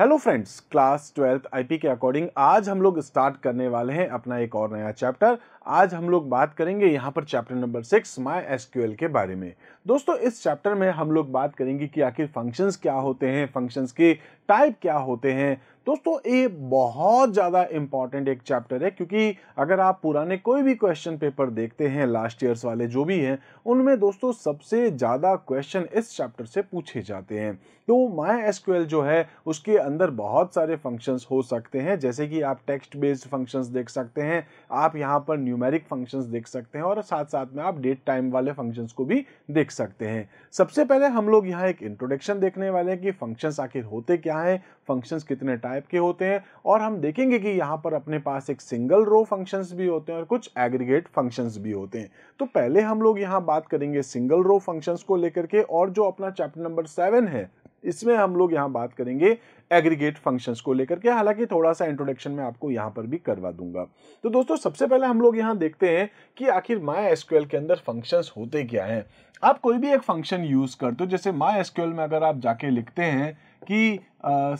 Hello friends class twelfth IP के according आज हम लोग स्टार्ट करने वाले हैं अपना एक और नया चैप्टर आज हम लोग बात करेंगे यहाँ पर chapter number six my S के बारे में दोस्तों इस चैप्टर में हम लोग बात करेंगे कि आखिर फंक्शंस क्या होते हैं फंक्शंस के टाइप क्या होते हैं दोस्तों ये बहुत ज़्यादा इम्पॉर्टेंट एक चैप्टर है क्योंकि अगर आप पुराने कोई भी क्वेश्चन पेपर देखते हैं लास्ट ईयर्स वाले जो भी हैं उनमें दोस्तों सबसे ज़्यादा क्वेश्चन इस चैप्टर से पूछे जाते हैं तो माई एस जो है उसके अंदर बहुत सारे फंक्शंस हो सकते हैं जैसे कि आप टेक्स्ट बेस्ड फंक्शंस देख सकते हैं आप यहाँ पर न्यू न्यूमेरिक फंक्शंस देख सकते हैं और साथ साथ में आप डेट टाइम वाले फंक्शंस को भी देख सकते हैं सबसे पहले हम लोग यहाँ एक इंट्रोडक्शन देखने वाले हैं कि फंक्शंस आखिर होते क्या हैं फंक्शंस कितने टाइप के होते हैं और हम देखेंगे कि यहाँ पर अपने पास एक सिंगल रो फंक्शंस भी होते हैं और कुछ एग्रीगेट फंक्शंस भी होते हैं तो पहले हम लोग यहाँ बात करेंगे सिंगल रो फंक्शंस को लेकर के और जो अपना चैप्टर नंबर सेवन है इसमें हम लोग यहाँ बात करेंगे एग्रीगेट फंक्शंस को लेकर के हालांकि थोड़ा सा इंट्रोडक्शन में आपको यहाँ पर भी करवा दूंगा तो दोस्तों सबसे पहले हम लोग यहाँ देखते हैं कि आखिर माया एसक्यूएल के अंदर फंक्शंस होते क्या हैं आप कोई भी एक फंक्शन यूज करते हो जैसे माया एसक्यूएल में अगर आप जाके लिखते हैं कि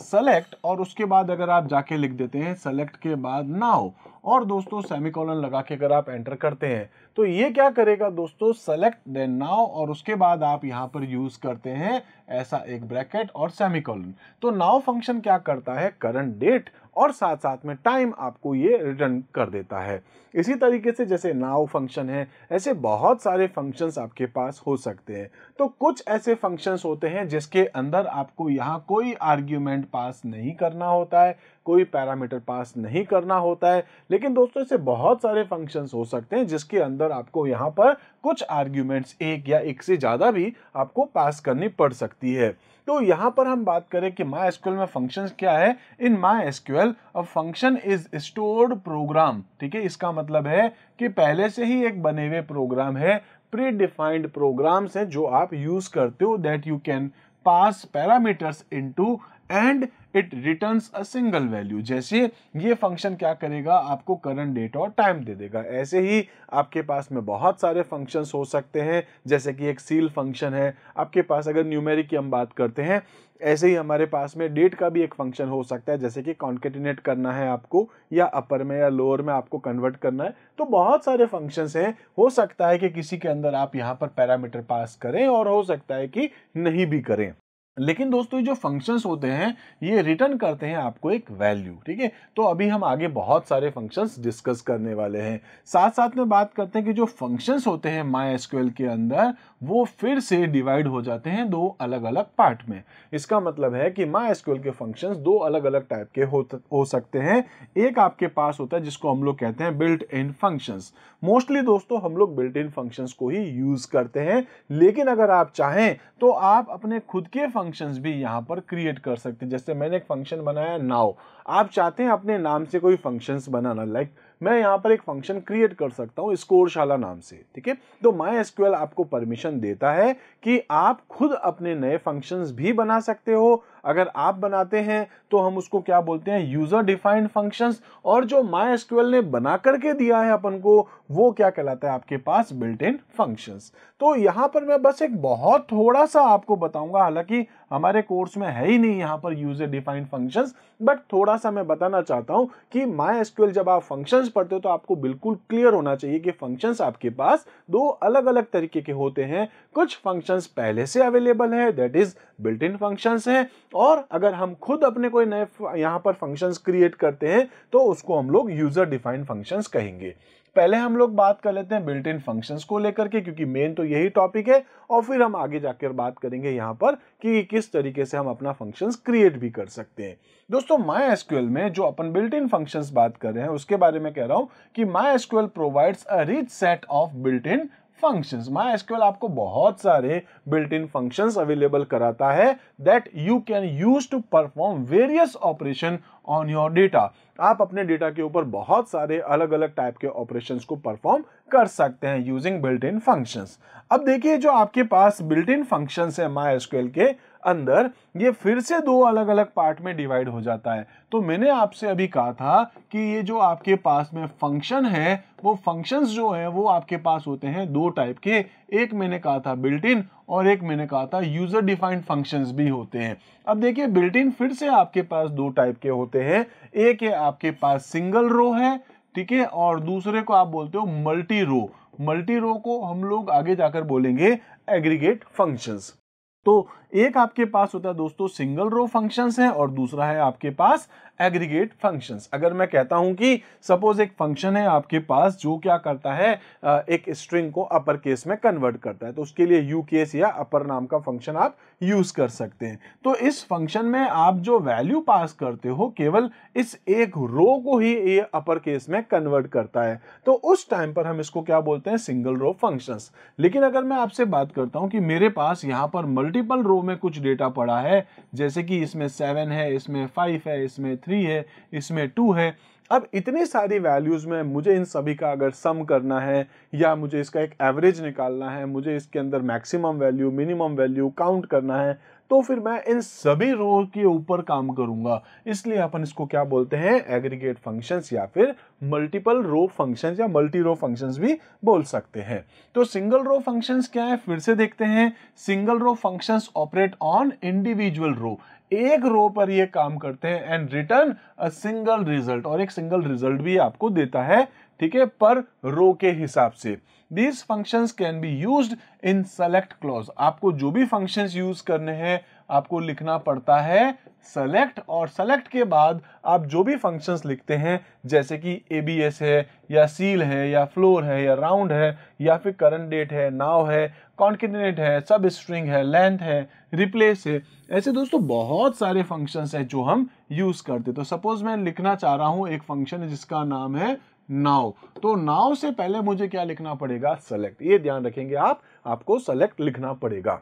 सेलेक्ट uh, और उसके बाद अगर आप जाके लिख देते हैं सेलेक्ट के बाद नाउ और दोस्तों सेमिकॉलन लगा के अगर आप एंटर करते हैं तो ये क्या करेगा दोस्तों सेलेक्ट देन नाउ और उसके बाद आप यहाँ पर यूज़ करते हैं ऐसा एक ब्रैकेट और सेमिकॉलन तो नाउ फंक्शन क्या करता है करंट डेट और साथ साथ में टाइम आपको ये रिटर्न कर देता है इसी तरीके से जैसे नाव फंक्शन है ऐसे बहुत सारे फंक्शंस आपके पास हो सकते हैं तो कुछ ऐसे फंक्शंस होते हैं जिसके अंदर आपको यहाँ कोई आर्ग्यूमेंट पास नहीं करना होता है कोई पैरामीटर पास नहीं करना होता है लेकिन दोस्तों इसे बहुत सारे फंक्शंस हो सकते हैं जिसके अंदर आपको यहाँ पर कुछ आर्ग्यूमेंट्स एक या एक से ज़्यादा भी आपको पास करनी पड़ सकती है तो यहाँ पर हम बात करें कि माई एस में फंक्शंस क्या है in my SQL a function is stored program ठीक है इसका मतलब है कि पहले से ही एक बने हुए प्रोग्राम है प्री डिफाइंड प्रोग्राम्स हैं जो आप यूज़ करते हो that you can pass parameters into and it return a single value जैसे ये फंक्शन क्या करेगा आपको करंट डेट और टाइम दे देगा ऐसे ही आपके पास में बहुत सारे फंक्शन हो सकते हैं जैसे कि एक सील फंक्शन है आपके पास अगर न्यूमेरिक की हम बात करते हैं ऐसे ही हमारे पास में डेट का भी एक फंक्शन हो सकता है जैसे कि कॉन्केटिनेट करना है आपको या अपर में या लोअर में आपको कन्वर्ट करना है तो बहुत सारे फंक्शंस हैं हो सकता है कि किसी के अंदर आप यहाँ पर पैरामीटर पास करें और हो सकता है कि नहीं भी करें लेकिन दोस्तों ये जो फंक्शंस होते हैं ये रिटर्न करते हैं आपको एक वैल्यू ठीक है तो अभी हम आगे बहुत सारे फंक्शंस डिस्कस करने वाले हैं साथ साथ में बात करते हैं कि जो फंक्शंस होते हैं माई एसक्यूएल के अंदर वो फिर से डिवाइड हो जाते हैं दो अलग अलग पार्ट में इसका मतलब है कि माई एसक्यूएल के फंक्शंस दो अलग अलग टाइप के हो, हो सकते हैं एक आपके पास होता है जिसको हम लोग कहते हैं बिल्ट इन फंक्शंस मोस्टली दोस्तों हम लोग बिल्ट इन फंक्शंस को ही यूज करते हैं लेकिन अगर आप चाहें तो आप अपने खुद के फंक्शंस भी यहाँ पर क्रिएट कर सकते हैं जैसे मैंने एक फंक्शन बनाया नाव आप चाहते हैं अपने नाम से कोई फंक्शंस बनाना लाइक like, मैं यहाँ पर एक फंक्शन क्रिएट कर सकता हूँ स्कोरशाला नाम से ठीक है तो माई आपको परमिशन देता है कि आप खुद अपने नए फंक्शंस भी बना सकते हो अगर आप बनाते हैं तो हम उसको क्या बोलते हैं यूजर डिफाइंड फंक्शंस और जो माई एसक्यूएल ने बना करके दिया है अपन को वो क्या कहलाता है आपके पास बिल्ट इन फंक्शंस तो यहाँ पर मैं बस एक बहुत थोड़ा सा आपको बताऊंगा हालांकि हमारे कोर्स में है ही नहीं यहाँ पर यूजर डिफाइंड फंक्शंस बट थोड़ा सा मैं बताना चाहता हूँ कि माई एसक्यूएल जब आप फंक्शंस पढ़ते हो तो आपको बिल्कुल क्लियर होना चाहिए कि फंक्शंस आपके पास दो अलग अलग तरीके के होते हैं कुछ फंक्शंस पहले से अवेलेबल है that is built in functions है और अगर हम खुद अपने कोई नए यहाँ पर फंक्शंस क्रिएट करते हैं तो उसको हम लोग यूजर डिफाइंड फंक्शंस कहेंगे पहले हम लोग बात कर लेते हैं बिल्ट इन फंक्शंस को लेकर के क्योंकि मेन तो यही टॉपिक है और फिर हम आगे जाकर बात करेंगे यहाँ पर कि किस तरीके से हम अपना फंक्शंस क्रिएट भी कर सकते हैं दोस्तों माई एसक्यूएल में जो अपन बिल्ट इन फंक्शंस बात कर रहे हैं उसके बारे में कह रहा हूँ कि my SQL provides a rich set of built in functions MySQL आपको बहुत सारे बिल्ट इन फंक्शंस अवेलेबल कराता है that you can use to perform various operation on your data आप अपने डेटा के ऊपर बहुत सारे अलग अलग टाइप के ऑपरेशंस को परफॉर्म कर सकते हैं यूजिंग बिल्ट इन फंक्शंस अब देखिए जो आपके पास बिल्ट इन फंक्शंस है माई के अंदर ये फिर से दो अलग अलग पार्ट में डिवाइड हो जाता है तो मैंने आपसे अभी कहा था कि ये जो आपके पास में फंक्शन है वो फंक्शंस जो है वो आपके पास होते हैं दो टाइप के एक मैंने कहा था बिल्ट इन और एक मैंने कहा था यूजर डिफाइंड फंक्शंस भी होते हैं अब देखिए बिल्ट इन फिर से आपके पास दो टाइप के होते हैं एक है आपके पास सिंगल रो है ठीक है और दूसरे को आप बोलते हो मल्टी रो मल्टी रो को हम लोग आगे जाकर बोलेंगे एग्रीगेट फंक्शंस तो एक आपके पास होता है दोस्तों सिंगल रो फंक्शंस है और दूसरा है आपके पास एग्रीगेट फंक्शंस अगर मैं कहता हूं कि सपोज एक फंक्शन है आपके पास जो क्या करता है एक स्ट्रिंग को अपर केस में कन्वर्ट करता है तो उसके लिए यू केस या अपर नाम का फंक्शन आप यूज कर सकते हैं तो इस फंक्शन में आप जो वैल्यू पास करते हो केवल इस एक रो को ही ये अपर केस में कन्वर्ट करता है तो उस टाइम पर हम इसको क्या बोलते हैं सिंगल रो फंक्शंस लेकिन अगर मैं आपसे बात करता हूं कि मेरे पास यहां पर मल्टीपल रो में कुछ डेटा पड़ा है जैसे कि इसमें सेवन है इसमें फाइव है इसमें थ्री है इसमें टू है अब इतनी सारी वैल्यूज़ में मुझे इन सभी का अगर सम करना है या मुझे इसका एक एवरेज निकालना है मुझे इसके अंदर maximum value minimum value count करना है तो फिर मैं इन सभी रो के ऊपर काम करूंगा इसलिए अपन इसको क्या बोलते हैं एग्रीगेट फंक्शंस या फिर मल्टीपल रो फंक्शंस या मल्टी रो फंक्शंस भी बोल सकते हैं तो सिंगल रो फंक्शंस क्या है फिर से देखते हैं single row functions operate on individual row एक रो पर ये काम करते हैं and return a single result और एक सिंगल रिजल्ट भी आपको देता है ठीक है पर रो के हिसाब से these functions can be used in select clause आपको जो भी फंक्शंस यूज करने हैं आपको लिखना पड़ता है सेलेक्ट और सेलेक्ट के बाद आप जो भी फंक्शंस लिखते हैं जैसे कि ए है या सील है या फ्लोर है या राउंड है या फिर करंट डेट है नाव है कॉन्किनेट है सब स्ट्रिंग है लेंथ है रिप्लेस है ऐसे दोस्तों बहुत सारे फंक्शंस हैं जो हम यूज़ करते तो सपोज मैं लिखना चाह रहा हूँ एक फंक्शन जिसका नाम है नाव तो नाव से पहले मुझे क्या लिखना पड़ेगा सेलेक्ट ये ध्यान रखेंगे आप आपको सेलेक्ट लिखना पड़ेगा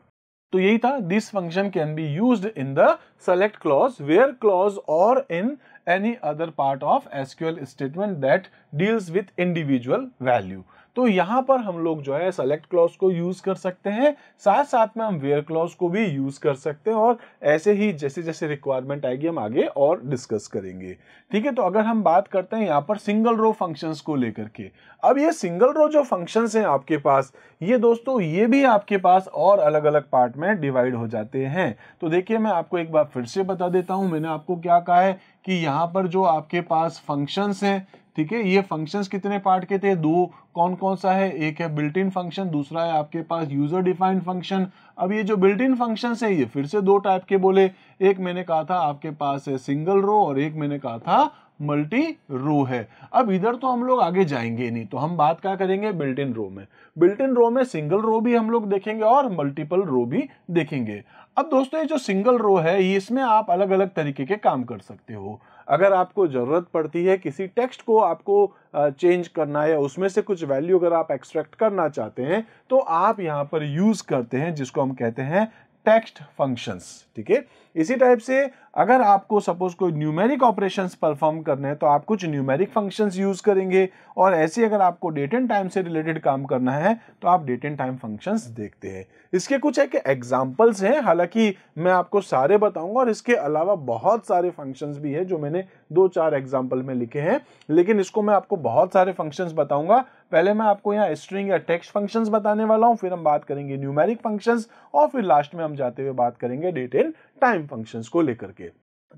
तो यही था this function can be use in the select clause where clause और in any other part of SQL statement that deals with individual value तो यहां पर हम लोग जो है सेलेक्ट क्लॉज को यूज कर सकते हैं साथ साथ में हम वेयर क्लॉज को भी यूज कर सकते हैं और ऐसे ही जैसे जैसे रिक्वायरमेंट आएगी हम आगे और डिस्कस करेंगे ठीक है तो अगर हम बात करते हैं यहाँ पर सिंगल रो फंक्शंस को लेकर के अब ये सिंगल रो जो फंक्शंस हैं आपके पास ये दोस्तों ये भी आपके पास और अलग अलग पार्ट में डिवाइड हो जाते हैं तो देखिए मैं आपको एक बार फिर से बता देता हूँ मैंने आपको क्या कहा है कि यहाँ पर जो आपके पास फंक्शंस हैं ठीक है ये फंक्शंस कितने पार्ट के थे दो कौन कौन सा है एक है बिल्ट इन फंक्शन दूसरा है आपके पास यूजर डिफाइंड फंक्शन अब ये जो बिल्ट इन फंक्शन है ये फिर से दो टाइप के बोले एक मैंने कहा था आपके पास है सिंगल रो और एक मैंने कहा था मल्टी रो है अब इधर तो हम लोग आगे जाएंगे नहीं तो हम बात क्या करेंगे बिल्ट इन रो में बिल्ट इन रो में सिंगल रो भी हम लोग देखेंगे और मल्टीपल रो भी देखेंगे अब दोस्तों ये जो सिंगल रो है इसमें आप अलग अलग तरीके के काम कर सकते हो अगर आपको ज़रूरत पड़ती है किसी टेक्स्ट को आपको चेंज करना है उसमें से कुछ वैल्यू अगर आप एक्सट्रैक्ट करना चाहते हैं तो आप यहाँ पर यूज़ करते हैं जिसको हम कहते हैं टेक्स्ट फंक्शंस ठीक है इसी टाइप से अगर आपको सपोज कोई न्यूमेरिक ऑपरेशंस परफॉर्म करने हैं तो आप कुछ न्यूमेरिक फंक्शंस यूज़ करेंगे और ऐसे अगर आपको डेट एंड टाइम से रिलेटेड काम करना है तो आप डेट एंड टाइम फंक्शंस देखते हैं इसके कुछ एक एग्जाम्पल्स हैं हालांकि मैं आपको सारे बताऊंगा और इसके अलावा बहुत सारे फंक्शंस भी है जो मैंने दो चार एग्जाम्पल में लिखे हैं लेकिन इसको मैं आपको बहुत सारे फंक्शंस बताऊंगा पहले मैं आपको यहाँ स्ट्रिंग या टेक्स्ट फंक्शंस बताने वाला हूँ फिर हम बात करेंगे न्यूमेरिक फंक्शंस और फिर लास्ट में हम जाते हुए बात करेंगे डेट एंड टाइम फंक्शंस को लेकर के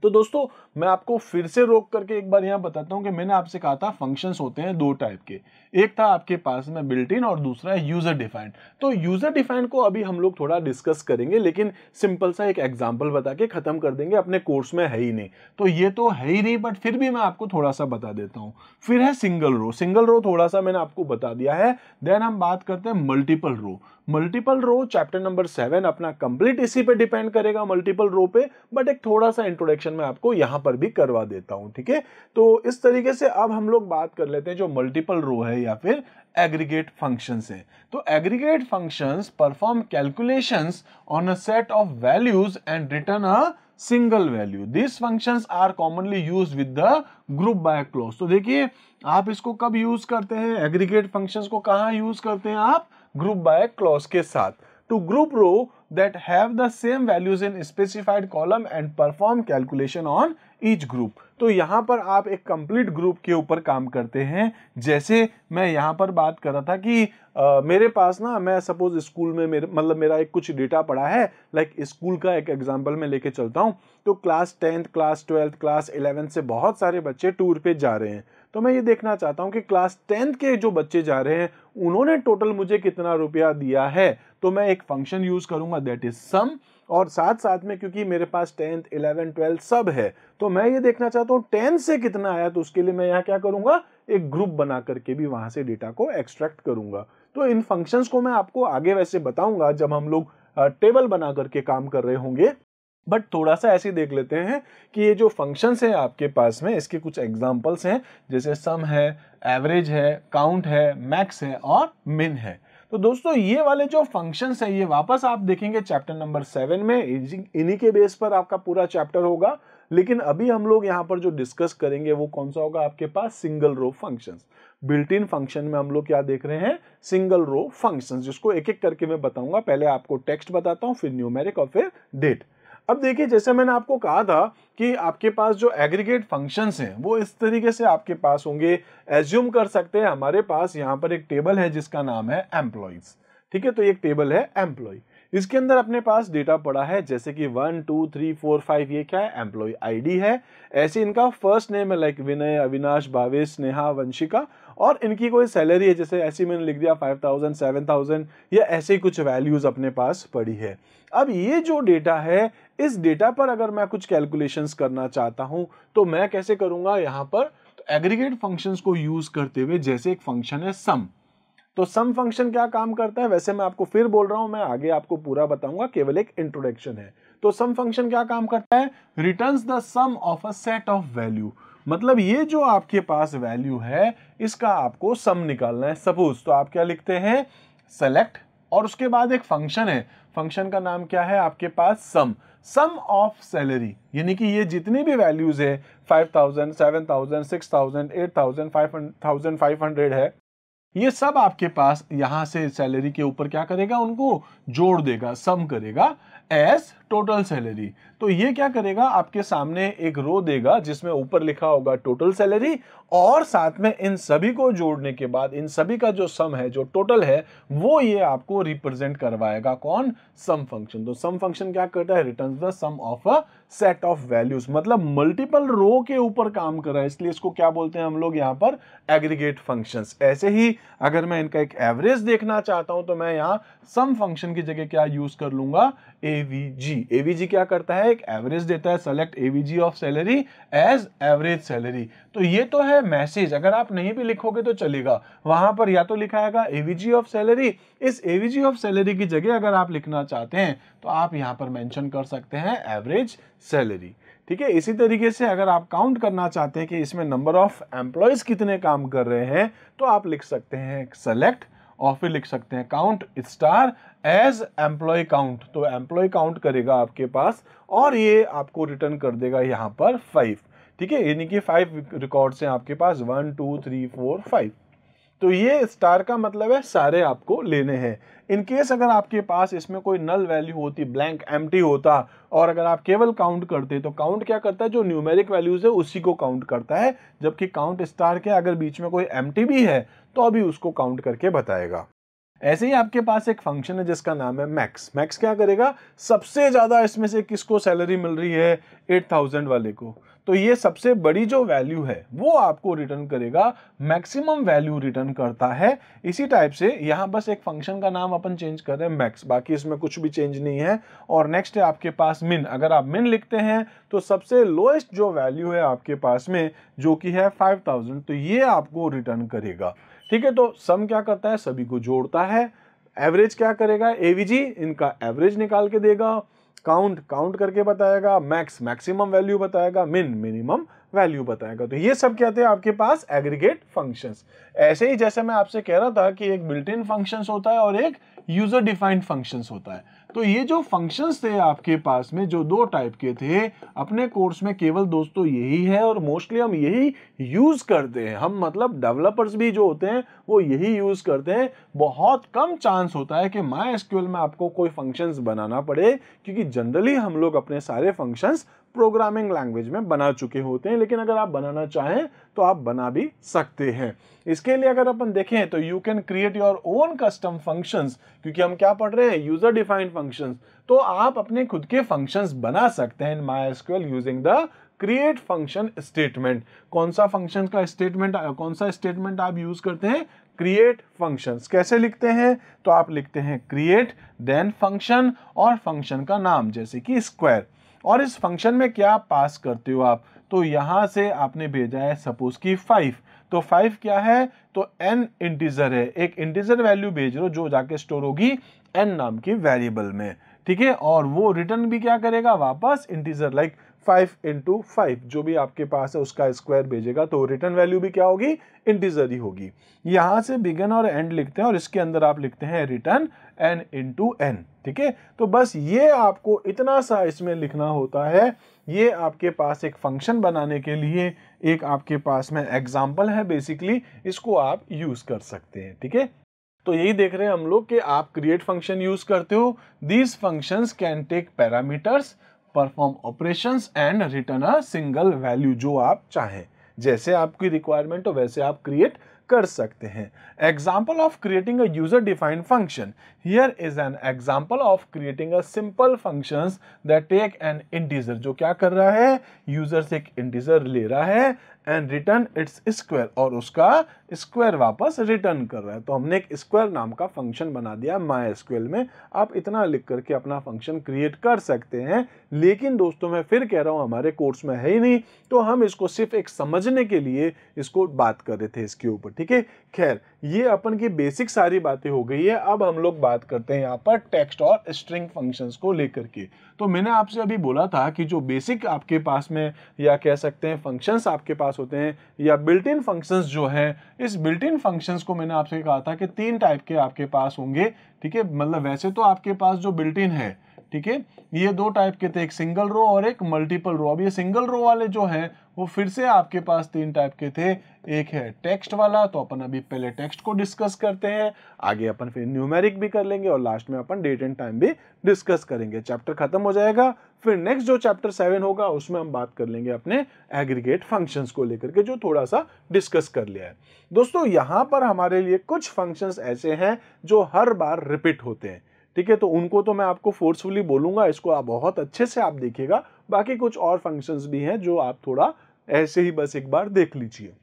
तो दोस्तों मैं आपको फिर से रोक करके एक बार यहाँ बताता हूँ कि मैंने आपसे कहा था फंक्शंस होते हैं दो टाइप के एक था आपके पास में बिल्ट इन और दूसरा है यूज़र डिफाइंड तो यूज़र डिफाइंड को अभी हम लोग थोड़ा डिस्कस करेंगे लेकिन सिंपल सा एक एग्जाम्पल बता के ख़त्म कर देंगे अपने कोर्स में है ही नहीं तो ये तो है ही नहीं बट फिर भी मैं आपको थोड़ा सा बता देता हूँ फिर है सिंगल रो सिंगल रो थोड़ा सा मैंने आपको बता दिया है देन हम बात करते हैं multiple row multiple row chapter number seven अपना कंप्लीट इसी पे डिपेंड करेगा मल्टीपल रो पे बट एक थोड़ा सा इंट्रोडक्शन मैं आपको यहां पर भी करवा देता हूँ ठीक है तो इस तरीके से अब हम लोग बात कर लेते हैं जो मल्टीपल रो है या फिर एग्रीगेट फंक्शन है तो aggregate function perform calculation on a set of values and return a single value this function are commonly use with the group by clause तो देखिए आप इसको कब यूज करते हैं एग्रीगेट फंक्शन को कहा यूज करते हैं आप ग्रुप बाय क्लोज के साथ to group row that have the same values in specified column and perform calculation on each group तो यहाँ पर आप एक कंप्लीट ग्रुप के ऊपर काम करते हैं जैसे मैं यहाँ पर बात कर रहा था कि Uh, मेरे पास ना मैं सपोज स्कूल में मेरे मतलब मेरा एक कुछ डेटा पड़ा है लाइक like स्कूल का एक एग्जांपल मैं लेके चलता हूँ तो class tenth class twelfth class eleventh से बहुत सारे बच्चे टूर पे जा रहे हैं तो मैं ये देखना चाहता हूँ कि क्लास टेंथ के जो बच्चे जा रहे हैं उन्होंने टोटल मुझे कितना रुपया दिया है तो मैं एक फंक्शन यूज़ करूँगा दैट इज़ सम और साथ साथ में क्योंकि मेरे पास टेंथ इलेवेंथ ट्वेल्थ सब है तो मैं ये देखना चाहता हूँ टेंथ से कितना आया तो उसके लिए मैं यहाँ क्या करूँगा एक ग्रुप बना करके भी वहाँ से डेटा को एक्सट्रैक्ट करूँगा तो इन फंक्शंस को मैं आपको आगे वैसे बताऊंगा जब हम लोग टेबल बना करके काम कर रहे होंगे बट थोड़ा सा ऐसे देख लेते हैं कि ये जो फंक्शंस हैं आपके पास में इसके कुछ एग्जांपल्स हैं जैसे सम है एवरेज है काउंट है मैक्स है और मिन है तो दोस्तों ये वाले जो फंक्शन है ये वापस आप देखेंगे चैप्टर नंबर सेवन में इन्हीं के बेस पर आपका पूरा चैप्टर होगा लेकिन अभी हम लोग यहाँ पर जो डिस्कस करेंगे वो कौन सा होगा आपके पास single row functions built in function में हम लोग क्या देख रहे हैं सिंगल रो फंक्शंस जिसको एक एक करके मैं बताऊंगा पहले आपको टेक्स्ट बताता हूँ फिर न्यूमेरिक और फिर डेट अब देखिए जैसे मैंने आपको कहा था कि आपके पास जो एग्रीगेट फंक्शंस हैं वो इस तरीके से आपके पास होंगे एज्यूम कर सकते हैं हमारे पास यहाँ पर एक टेबल है जिसका नाम है एम्प्लॉयज़ ठीक है तो एक टेबल है एम्प्लॉय इसके अंदर अपने पास डेटा पड़ा है जैसे कि one two three four five ये क्या है एम्प्लॉय आईडी है ऐसे इनका फर्स्ट नेम है लाइक विनय अविनाश भावेश स्नेहा वंशिका और इनकी कोई सैलरी है जैसे ऐसी मैंने लिख दिया फाइव थाउजेंड सेवन थाउजेंड या ऐसे कुछ वैल्यूज़ अपने पास पड़ी है अब ये जो डेटा है इस डेटा पर अगर मैं कुछ कैलकुलेशंस करना चाहता हूं तो मैं कैसे करूंगा यहां पर तो एग्रीगेट फंक्शंस को यूज़ करते हुए जैसे एक फंक्शन है सम तो सम फंक्शन क्या काम करता है वैसे मैं आपको फिर बोल रहा हूं मैं आगे आपको पूरा बताऊंगा केवल एक इंट्रोडक्शन है तो सम फंक्शन क्या काम करता है return the sum of a set of value मतलब ये जो आपके पास वैल्यू है इसका आपको सम निकालना है सपोज तो आप क्या लिखते हैं सेलेक्ट और उसके बाद एक फंक्शन है फंक्शन का नाम क्या है आपके पास सम सम ऑफ सैलरी यानी कि ये जितनी भी वैल्यूज़ है 5000, 7000, 6000, 8000, हंड्रेड है ये सब आपके पास यहां से सैलरी के ऊपर क्या करेगा उनको जोड़ देगा सम करेगा एज टोटल सैलरी तो ये क्या करेगा आपके सामने एक रो देगा जिसमें ऊपर लिखा होगा टोटल सैलरी और साथ में इन सभी को जोड़ने के बाद इन सभी का जो सम है जो टोटल है वो ये आपको रिप्रेजेंट करवाएगा कौन सम फंक्शन तो सम फंक्शन क्या करता है return the sum of a set of values मतलब मल्टीपल रो के ऊपर काम कर रहा है इसलिए इसको क्या बोलते हैं हम लोग यहाँ पर एग्रीगेट फंक्शन ऐसे ही अगर मैं इनका एक एवरेज देखना चाहता हूं तो मैं यहाँ सम फंक्शन की जगह क्या यूज कर लूंगा A V G AVG AVG क्या करता है एक एवरेज देता है select AVG of salary as average salary तो ये तो है मैसेज अगर आप नहीं भी लिखोगे तो चलेगा वहां पर या तो लिखा लिखाएगा एवीजी ऑफ सैलरी इस एवीजी ऑफ सैलरी की जगह अगर आप लिखना चाहते हैं तो आप यहाँ पर मैंशन कर सकते हैं एवरेज सैलरी ठीक है इसी तरीके से अगर आप काउंट करना चाहते हैं कि इसमें नंबर ऑफ एम्प्लॉयज कितने काम कर रहे हैं तो आप लिख सकते हैं सेलेक्ट और फिर लिख सकते हैं count star as employee count तो एम्प्लॉय काउंट करेगा आपके पास और ये आपको रिटर्न कर देगा यहाँ पर फाइव ठीक है यानी कि फाइव रिकॉर्ड्स हैं आपके पास one two three four five तो ये स्टार का मतलब है सारे आपको लेने हैं इन केस अगर आपके पास इसमें कोई नल वैल्यू होती ब्लैंक एम होता और अगर आप केवल काउंट करते तो काउंट क्या करता है जो न्यूमेरिक वैल्यूज है उसी को काउंट करता है जबकि काउंट स्टार के अगर बीच में कोई एम भी है तो अभी उसको काउंट करके बताएगा ऐसे ही आपके पास एक फंक्शन है जिसका नाम है मैक्स मैक्स क्या करेगा सबसे ज़्यादा इसमें से किसको सैलरी मिल रही है एट थाउजेंड वाले को तो ये सबसे बड़ी जो वैल्यू है वो आपको रिटर्न करेगा मैक्सिमम वैल्यू रिटर्न करता है इसी टाइप से यहाँ बस एक फंक्शन का नाम अपन चेंज कर रहे हैं मैक्स बाकी इसमें कुछ भी चेंज नहीं है और नेक्स्ट है आपके पास मिन अगर आप मिन लिखते हैं तो सबसे लोएस्ट जो वैल्यू है आपके पास में जो कि है फाइव थाउजेंड तो ये आपको रिटर्न करेगा ठीक है तो सम क्या करता है सभी को जोड़ता है एवरेज क्या करेगा एवीजी इनका एवरेज निकाल के देगा काउंट काउंट करके बताएगा मैक्स मैक्सिमम वैल्यू बताएगा मिन मिनिमम वैल्यू बताएगा तो ये सब क्या थे आपके पास एग्रीगेट फंक्शंस ऐसे ही जैसे मैं आपसे कह रहा था कि एक बिल्ट इन फंक्शंस होता है और एक यूजर डिफाइंड फंक्शंस होता है तो ये जो फंक्शंस थे आपके पास में जो दो टाइप के थे अपने कोर्स में केवल दोस्तों यही है और मोस्टली हम यही यूज़ करते हैं हम मतलब डेवलपर्स भी जो होते हैं वो यही यूज़ करते हैं बहुत कम चांस होता है कि माई में आपको कोई फंक्शंस बनाना पड़े क्योंकि जनरली हम लोग अपने सारे फंक्शंस प्रोग्रामिंग लैंग्वेज में बना चुके होते हैं लेकिन अगर आप बनाना चाहें तो आप बना भी सकते हैं इसके लिए अगर अपन देखें तो you can create your own custom functions क्योंकि हम क्या पढ़ रहे हैं यूजर डिफाइंड फंक्शंस तो आप अपने खुद के फंक्शंस बना सकते हैं my SQL using the create function statement कौन सा फंक्शन का स्टेटमेंट कौन सा स्टेटमेंट आप यूज करते हैं क्रिएट फंक्शंस कैसे लिखते हैं तो आप लिखते हैं क्रिएट देन फंक्शन और फंक्शन का नाम जैसे कि स्क्वायर और इस फंक्शन में क्या पास करते हो आप तो यहाँ से आपने भेजा है सपोज की फाइव तो फाइव क्या है तो एन इंटीजर है एक इंटीजर वैल्यू भेज रहे हो जो जाके स्टोर होगी एन नाम की वेरिएबल में ठीक है और वो रिटर्न भी क्या करेगा वापस integer like five into five जो भी आपके पास है उसका स्क्वायर भेजेगा तो रिटर्न वैल्यू भी क्या होगी इंटीजर ही होगी यहाँ से बिगन और एंड लिखते हैं और इसके अंदर आप लिखते हैं रिटर्न एन इंटू एन ठीक है तो बस ये आपको इतना सा इसमें लिखना होता है ये आपके पास एक फंक्शन बनाने के लिए एक आपके पास में एग्जाम्पल है बेसिकली इसको आप यूज़ कर सकते हैं ठीक है तो यही देख रहे हैं हम लोग कि आप क्रिएट फंक्शन यूज़ करते हो these functions can take parameters perform operations and return a single value जो आप चाहें जैसे आपकी रिक्वायरमेंट हो वैसे आप क्रिएट कर सकते हैं example of creating a user defined function here is an example of creating a simple functions that take an integer जो क्या कर रहा है यूजर से एक इंटीजर ले रहा है एंड रिटर्न इट्स स्क्वायर और उसका स्क्वायर वापस रिटर्न कर रहा है तो हमने एक स्क्वायर नाम का फंक्शन बना दिया माई स्क्वेल में आप इतना लिख करके अपना फंक्शन क्रिएट कर सकते हैं लेकिन दोस्तों मैं फिर कह रहा हूँ हमारे कोर्स में है ही नहीं तो हम इसको सिर्फ एक समझने के लिए इसको बात कर रहे थे इसके ऊपर ठीक है खैर ये अपन की बेसिक सारी बातें हो गई है अब हम लोग बात करते हैं यहाँ पर टेक्स्ट और स्ट्रिंग फंक्शंस को लेकर के तो मैंने आपसे अभी बोला था कि जो बेसिक आपके पास में या कह सकते हैं फंक्शंस आपके पास होते हैं या बिल्ट इन फंक्शन जो है इस बिल्ट इन फंक्शन को मैंने आपसे कहा था कि तीन टाइप के आपके पास होंगे ठीक है मतलब वैसे तो आपके पास जो बिल्ट इन है ठीक है ये दो टाइप के थे एक सिंगल रो और एक मल्टीपल रो अब ये सिंगल रो वाले जो हैं वो फिर से आपके पास तीन टाइप के थे एक है टेक्स्ट वाला तो अपन अभी पहले टेक्स्ट को डिस्कस करते हैं आगे अपन फिर न्यूमेरिक भी कर लेंगे और लास्ट में अपन डेट एंड टाइम भी डिस्कस करेंगे चैप्टर खत्म हो जाएगा फिर नेक्स्ट जो चैप्टर सेवन होगा उसमें हम बात कर लेंगे अपने एग्रीगेट फंक्शन को लेकर के जो थोड़ा सा डिस्कस कर लिया है दोस्तों यहाँ पर हमारे लिए कुछ फंक्शन ऐसे हैं जो हर बार रिपीट होते हैं ठीक है तो उनको तो मैं आपको फोर्सफुली बोलूँगा इसको आप बहुत अच्छे से आप देखिएगा बाकी कुछ और फंक्शंस भी हैं जो आप थोड़ा ऐसे ही बस एक बार देख लीजिए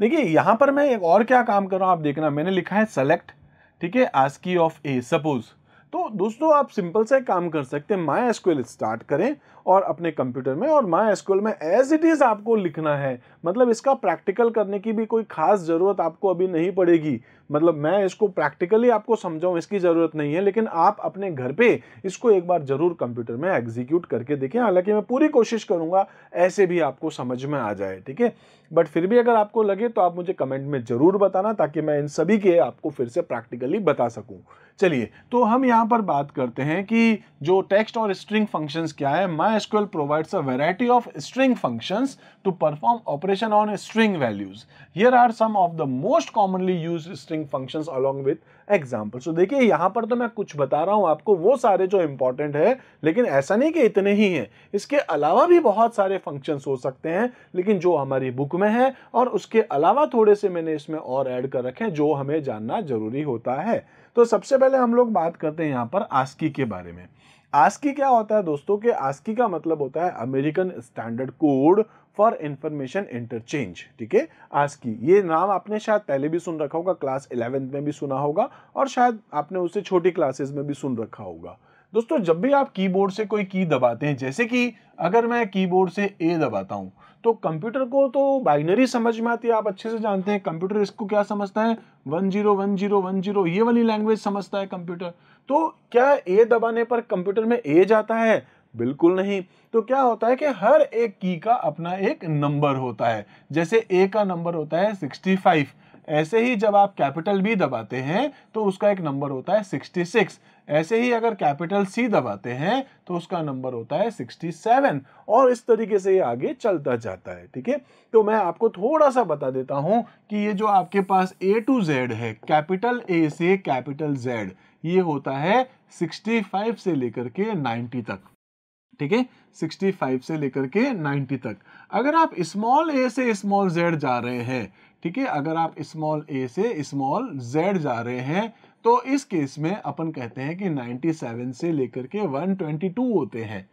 देखिए यहाँ पर मैं एक और क्या काम कर रहा हूँ आप देखना मैंने लिखा है सेलेक्ट ठीक है आस्की ऑफ ए सपोज तो दोस्तों आप सिंपल से काम कर सकते हैं माई एसक्यूएल स्टार्ट करें और अपने कंप्यूटर में और माई एसक्यूएल में एज इट इज़ आपको लिखना है मतलब इसका प्रैक्टिकल करने की भी कोई खास ज़रूरत आपको अभी नहीं पड़ेगी मतलब मैं इसको प्रैक्टिकली आपको समझाऊँ इसकी ज़रूरत नहीं है लेकिन आप अपने घर पर इसको एक बार ज़रूर कंप्यूटर में एग्जीक्यूट करके देखें हालांकि मैं पूरी कोशिश करूँगा ऐसे भी आपको समझ में आ जाए ठीक है बट फिर भी अगर आपको लगे तो आप मुझे कमेंट में ज़रूर बताना ताकि मैं इन सभी के आपको फिर से प्रैक्टिकली बता सकूँ चलिए तो हम यहाँ पर बात करते हैं कि जो टेक्स्ट और स्ट्रिंग फंक्शंस क्या है my MySQL provides a variety of string functions to perform operation on string values. Here are some of the most commonly used string functions along with example so देखिए यहाँ पर तो मैं कुछ बता रहा हूँ आपको वो सारे जो इम्पोर्टेंट है लेकिन ऐसा नहीं कि इतने ही हैं इसके अलावा भी बहुत सारे फंक्शंस हो सकते हैं लेकिन जो हमारी बुक में है और उसके अलावा थोड़े से मैंने इसमें और ऐड कर रखे हैं जो हमें जानना जरूरी होता है तो सबसे पहले हम लोग बात करते हैं यहाँ पर आस्की के बारे में आस्की क्या होता है दोस्तों के आस्की का मतलब होता है American standard code for information interchange ठीक है आस्की ये नाम आपने शायद पहले भी सुन रखा होगा क्लास इलेवेंथ में भी सुना होगा और शायद आपने उसे छोटी क्लासेस में भी सुन रखा होगा दोस्तों जब भी आप कीबोर्ड से कोई की दबाते हैं जैसे कि अगर मैं कीबोर्ड से ए दबाता हूँ तो कंप्यूटर को तो बाइनरी समझ में आती है आप अच्छे से जानते हैं कंप्यूटर इसको क्या समझता है one zero one zero one zero ये वाली लैंग्वेज समझता है कंप्यूटर तो क्या ए दबाने पर कंप्यूटर में ए जाता है बिल्कुल नहीं तो क्या होता है कि हर एक की का अपना एक नंबर होता है जैसे ए का नंबर होता है 65 ऐसे ही जब आप कैपिटल बी दबाते हैं तो उसका एक नंबर होता है 66 ऐसे ही अगर कैपिटल सी दबाते हैं तो उसका नंबर होता है 67 और इस तरीके से ये आगे चलता जाता है ठीक है तो मैं आपको थोड़ा सा बता देता हूँ कि ये जो आपके पास ए टू जेड है कैपिटल ए से कैपिटल जेड ये होता है 65 से लेकर के 90 तक ठीक है 65 से लेकर के 90 तक अगर आप स्मॉल ए से स्मॉल जेड जा रहे हैं ठीक है अगर आप स्मॉल ए से स्मॉल जेड जा रहे हैं तो इस केस में अपन कहते हैं कि 97 से लेकर के 122 होते हैं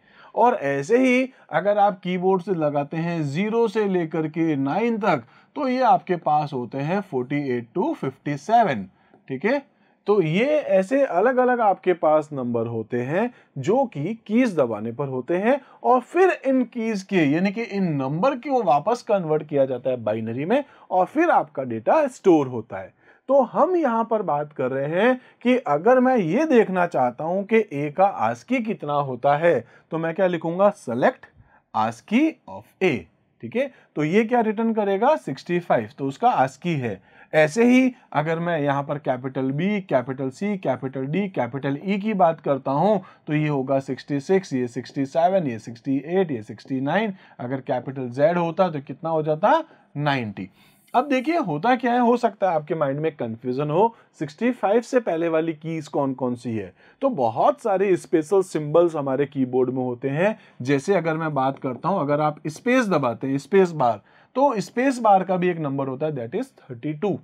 और ऐसे ही अगर आप कीबोर्ड से लगाते हैं ज़ीरो से लेकर के नाइन तक तो ये आपके पास होते हैं 48 टू 57 ठीक है तो ये ऐसे अलग अलग आपके पास नंबर होते हैं जो कि कीज दबाने पर होते हैं और फिर इन कीज के यानी कि इन नंबर को वापस कन्वर्ट किया जाता है बाइनरी में और फिर आपका डेटा स्टोर होता है तो हम यहां पर बात कर रहे हैं कि अगर मैं ये देखना चाहता हूं कि ए का आस्की कितना होता है तो मैं क्या लिखूंगा सेलेक्ट आस्की ऑफ ए ठीक है तो ये क्या रिटर्न करेगा 65 तो उसका आस्की है ऐसे ही अगर मैं यहाँ पर capital B capital C capital D capital E e की बात करता हूँ तो ये होगा 66 ये 67 ये 68 ये 69 अगर कैपिटल जेड होता तो कितना हो जाता 90 अब देखिए होता क्या है हो सकता है आपके माइंड में कन्फ्यूजन हो 65 से पहले वाली कीज कौन कौन सी है तो बहुत सारे स्पेशल सिंबल्स हमारे कीबोर्ड में होते हैं जैसे अगर मैं बात करता हूं अगर आप स्पेस दबाते हैं स्पेस बार तो स्पेस बार का भी एक नंबर होता है दैट इज थर्टी टू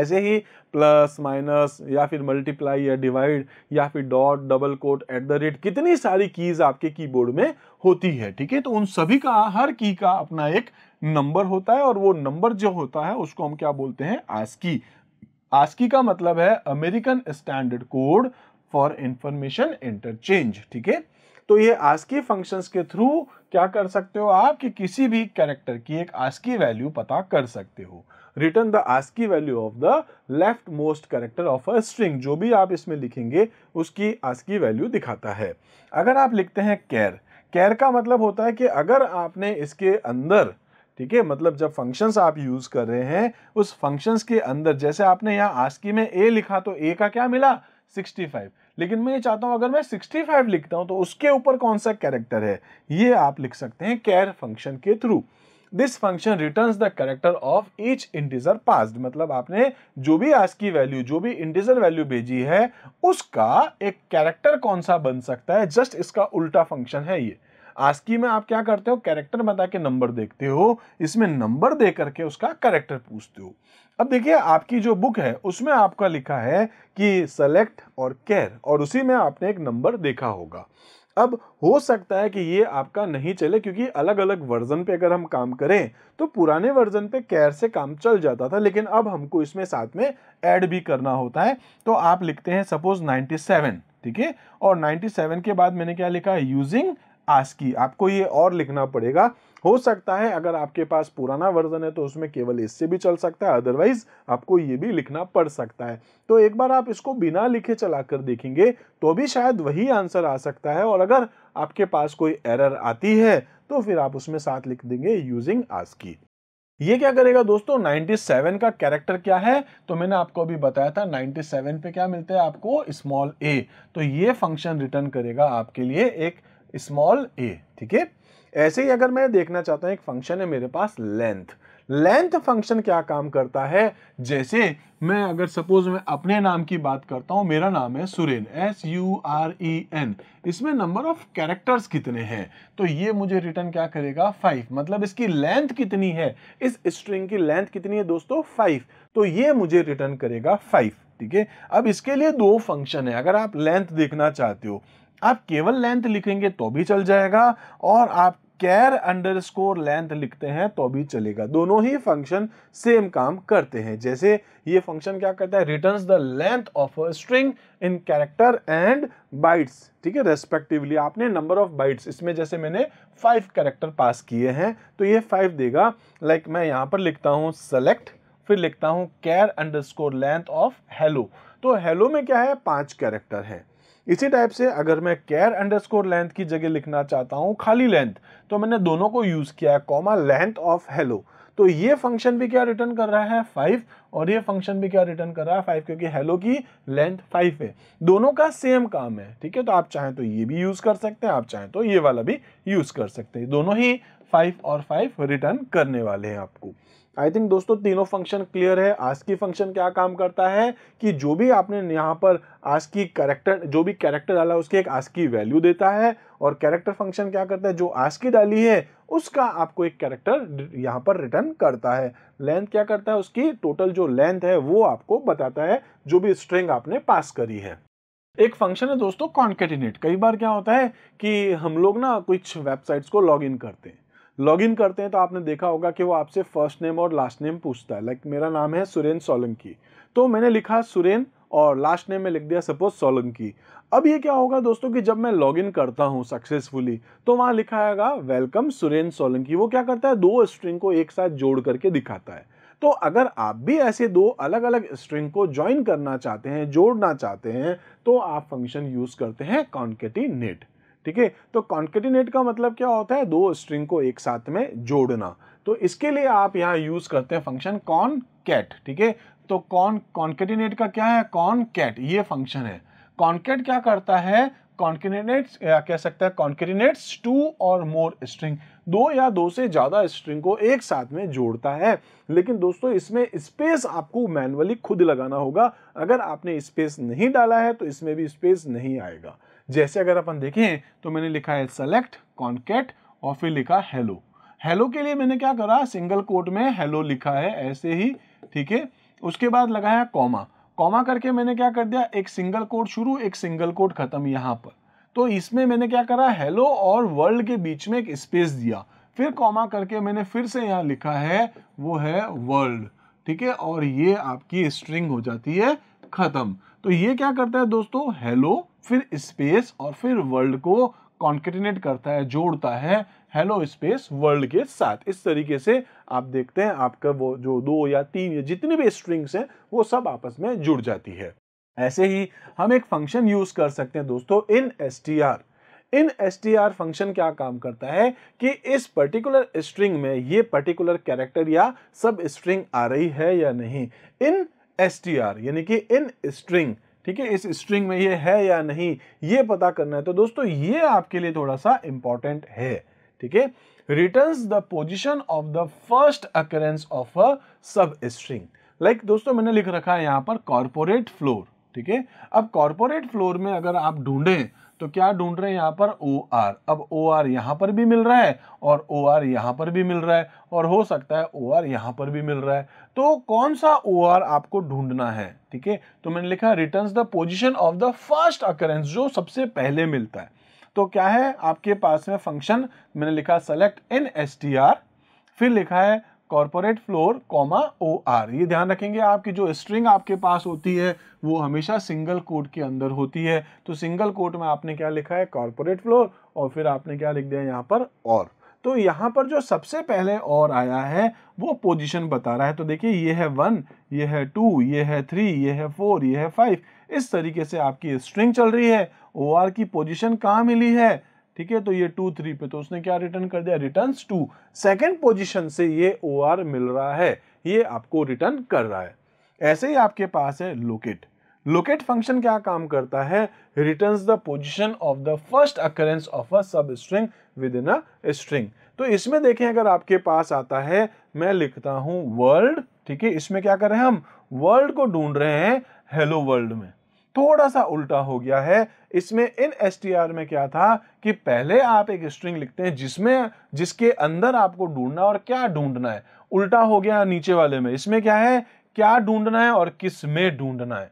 ऐसे ही प्लस माइनस या फिर मल्टीप्लाई या डिवाइड या फिर dot double quote at the rate कितनी सारी कीज आपके कीबोर्ड में होती है ठीक है तो उन सभी का हर की का अपना एक नंबर होता है और वो नंबर जो होता है उसको हम क्या बोलते हैं आस्की आस्की का मतलब है American standard code for information interchange ठीक है तो ये आस्की फंक्शंस के थ्रू क्या कर सकते हो आप कि किसी भी कैरेक्टर की एक आस्की वैल्यू पता कर सकते हो return the ASCII value of the left most character of a string जो भी आप इसमें लिखेंगे उसकी आस्की वैल्यू दिखाता है अगर आप लिखते हैं कैर कैर का मतलब होता है कि अगर आपने इसके अंदर ठीक है मतलब जब फंक्शंस आप यूज कर रहे हैं उस फंक्शंस के अंदर जैसे आपने यहाँ आस्की में ए लिखा तो ए का क्या मिला 65 लेकिन मैं ये चाहता हूँ अगर मैं 65 लिखता हूँ तो उसके ऊपर कौन सा कैरेक्टर है ये आप लिख सकते हैं कैर फंक्शन के through this function return the character of each integer pass मतलब आपने जो भी आज की वैल्यू जो भी इंटीजर वैल्यू भेजी है उसका एक कैरेक्टर कौन सा बन सकता है जस्ट इसका उल्टा फंक्शन है ये आस्की में आप क्या करते हो कैरेक्टर बता के नंबर देखते हो इसमें नंबर दे करके उसका कैरेक्टर पूछते हो अब देखिए आपकी जो बुक है उसमें आपका लिखा है कि सेलेक्ट और केयर और उसी में आपने एक नंबर देखा होगा अब हो सकता है कि ये आपका नहीं चले क्योंकि अलग अलग वर्जन पे अगर हम काम करें तो पुराने वर्जन पे केयर से काम चल जाता था लेकिन अब हमको इसमें साथ में ऐड भी करना होता है तो आप लिखते हैं सपोज 97 ठीक है और 97 के बाद मैंने क्या लिखा है यूजिंग आस्की आपको ये और लिखना पड़ेगा हो सकता है अगर आपके पास पुराना वर्जन है तो उसमें केवल इससे भी चल सकता है अदरवाइज आपको ये भी लिखना पड़ सकता है तो एक बार आप इसको बिना लिखे चलाकर देखेंगे तो भी शायद वही आंसर आ सकता है और अगर आपके पास कोई एरर आती है तो फिर आप उसमें साथ लिख देंगे यूजिंग आस्की ये क्या करेगा दोस्तों 97 का कैरेक्टर क्या है तो मैंने आपको अभी बताया था 97 पे क्या मिलता है आपको स्मॉल ए तो ये फंक्शन रिटर्न करेगा आपके लिए एक स्मॉल ए ठीक है ऐसे ही अगर मैं देखना चाहता हूं एक फंक्शन है मेरे पास लेंथ लेंथ फंक्शन क्या काम करता है जैसे मैं अगर सपोज मैं अपने नाम की बात करता हूं मेरा नाम है Suren S U R E N इसमें नंबर ऑफ कैरेक्टर्स कितने हैं तो ये मुझे रिटर्न क्या करेगा फाइव मतलब इसकी लेंथ कितनी है इस स्ट्रिंग की लेंथ कितनी है दोस्तों फाइव तो ये मुझे रिटर्न करेगा फाइव ठीक है अब इसके लिए दो फंक्शन है अगर आप लेंथ देखना चाहते हो आप केवल लेंथ लिखेंगे तो भी चल जाएगा और आप कैर अंडर स्कोर लेंथ लिखते हैं तो भी चलेगा दोनों ही फंक्शन सेम काम करते हैं जैसे ये फंक्शन क्या करता है return the length of a string in character and bytes ठीक है रेस्पेक्टिवली आपने नंबर ऑफ बाइट्स इसमें जैसे मैंने फाइव कैरेक्टर पास किए हैं तो ये फाइव देगा लाइक like मैं यहाँ पर लिखता हूँ सेलेक्ट फिर लिखता हूँ char underscore length of hello तो हेलो में क्या है पाँच कैरेक्टर है इसी टाइप से अगर मैं कैर अंडरस्कोर लेंथ की जगह लिखना चाहता हूँ खाली लेंथ तो मैंने दोनों को यूज़ किया है कॉमा लेंथ ऑफ हेलो तो ये फंक्शन भी क्या रिटर्न कर रहा है फाइव और ये फंक्शन भी क्या रिटर्न कर रहा है फाइव क्योंकि हेलो की लेंथ फाइव है दोनों का सेम काम है ठीक है तो आप चाहें तो ये भी यूज़ कर सकते हैं आप चाहें तो ये वाला भी यूज़ कर सकते हैं दोनों ही फाइव और फाइव रिटर्न करने वाले हैं आपको आई थिंक दोस्तों तीनों फंक्शन क्लियर है आस्की फंक्शन क्या काम करता है कि जो भी आपने यहाँ पर आस्की कैरेक्टर जो भी कैरेक्टर डाला उसकी एक आस्की वैल्यू देता है और कैरेक्टर फंक्शन क्या करता है जो आस्की डाली है उसका आपको एक कैरेक्टर यहाँ पर रिटर्न करता है लेंथ क्या करता है उसकी टोटल जो लेंथ है वो आपको बताता है जो भी स्ट्रिंग आपने पास करी है एक फंक्शन है दोस्तों कॉन्केटिनेट कई बार क्या होता है कि हम लोग ना कुछ वेबसाइट्स को लॉग इन करते हैं लॉगिन करते हैं तो आपने देखा होगा कि वो आपसे फर्स्ट नेम और लास्ट नेम पूछता है लाइक like, मेरा नाम है सुरेन सोलंकी तो मैंने लिखा सुरेन और लास्ट नेम में लिख दिया सपोज सोलंकी अब ये क्या होगा दोस्तों कि जब मैं लॉगिन करता हूँ सक्सेसफुली तो वहाँ लिखा आएगा वेलकम सुरेन सोलंकी वो क्या करता है दो स्ट्रिंग को एक साथ जोड़ करके दिखाता है तो अगर आप भी ऐसे दो अलग अलग स्ट्रिंग को ज्वाइन करना चाहते हैं जोड़ना चाहते हैं तो आप फंक्शन यूज़ करते हैं कॉन्केटी नेट ठीक है तो कॉन्केटिनेट का मतलब क्या होता है दो स्ट्रिंग को एक साथ में जोड़ना तो इसके लिए आप यहाँ यूज करते हैं फंक्शन कॉन कैट ठीक है तो कॉन कॉन्केटिनेट का क्या है कॉन कैट ये फंक्शन है कॉन्केट क्या करता है कॉन्केटिनेट्स कह सकता है कॉन्केटिनेट्स टू और मोर स्ट्रिंग दो या दो से ज़्यादा स्ट्रिंग को एक साथ में जोड़ता है लेकिन दोस्तों इसमें स्पेस आपको मैनुअली खुद लगाना होगा अगर आपने स्पेस नहीं डाला है तो इसमें भी स्पेस नहीं आएगा जैसे अगर अपन देखें तो मैंने लिखा है सेलेक्ट कॉन्केट और फिर लिखा हेलो हेलो के लिए मैंने क्या करा सिंगल कोट में हेलो लिखा है ऐसे ही ठीक है उसके बाद लगाया कॉमा कॉमा करके मैंने क्या कर दिया एक सिंगल कोट शुरू एक सिंगल कोट खत्म यहाँ पर तो इसमें मैंने क्या करा हेलो और वर्ल्ड के बीच में एक स्पेस दिया फिर कॉमा करके मैंने फिर से यहाँ लिखा है वो है वर्ल्ड ठीक है और ये आपकी स्ट्रिंग हो जाती है खत्म तो ये क्या करता है दोस्तों हेलो फिर स्पेस और फिर वर्ल्ड को कॉन्केटिनेट करता है जोड़ता है हेलो स्पेस वर्ल्ड के साथ इस तरीके से आप देखते हैं आपका वो जो दो या तीन या जितनी भी स्ट्रिंग्स हैं वो सब आपस में जुड़ जाती है ऐसे ही हम एक फंक्शन यूज कर सकते हैं दोस्तों in S T R in S T R function क्या काम करता है कि इस पर्टिकुलर स्ट्रिंग में ये पर्टिकुलर कैरेक्टर या सब स्ट्रिंग आ रही है या नहीं इन एस टी आर यानी कि इन स्ट्रिंग ठीक है इस स्ट्रिंग में ये है या नहीं ये पता करना है तो दोस्तों ये आपके लिए थोड़ा सा इंपॉर्टेंट है ठीक है returns the position of the first occurrence of a substring like दोस्तों मैंने लिख रखा है यहाँ पर कॉरपोरेट फ्लोर ठीक है अब कॉरपोरेट फ्लोर में अगर आप ढूंढें तो क्या ढूंढ रहे हैं यहाँ पर ओ आर अब ओ आर यहाँ पर भी मिल रहा है और ओ आर यहाँ पर भी मिल रहा है और हो सकता है ओ आर यहाँ पर भी मिल रहा है तो कौन सा ओ आर आपको ढूंढना है ठीक है तो मैंने लिखा return the position of the first occurrence जो सबसे पहले मिलता है तो क्या है आपके पास में फंक्शन मैंने लिखा select in S T R फिर लिखा है corporate floor comma O R ये ध्यान रखेंगे आपकी जो स्ट्रिंग आपके पास होती है वो हमेशा सिंगल कोट के अंदर होती है तो सिंगल कोट में आपने क्या लिखा है कॉरपोरेट फ्लोर और फिर आपने क्या लिख दिया यहाँ पर और तो यहाँ पर जो सबसे पहले और आया है वो पोजीशन बता रहा है तो देखिए ये है वन ये है टू ये है थ्री ये है फोर ये है फाइव इस तरीके से आपकी स्ट्रिंग चल रही है ओ की पोजिशन कहाँ मिली है ठीक है तो ये टू थ्री पे तो उसने क्या रिटर्न कर दिया रिटर्न टू सेकेंड पोजिशन से ये ओ मिल रहा है ये आपको रिटर्न कर रहा है ऐसे ही आपके पास है लोकेट लोकेट फंक्शन क्या काम करता है returns the position of the first occurrence of a substring within a string तो इसमें देखें अगर आपके पास आता है मैं लिखता हूं वर्ल्ड ठीक है इसमें क्या कर रहे हैं हम वर्ल्ड को ढूंढ रहे हैं हेलो वर्ल्ड में थोड़ा सा उल्टा हो गया है इसमें इन एस में क्या था कि पहले आप एक स्ट्रिंग लिखते हैं जिसमें जिसके अंदर आपको ढूंढना और क्या ढूंढना है उल्टा हो गया नीचे वाले में इसमें क्या है क्या ढूंढना है और किस में ढूंढना है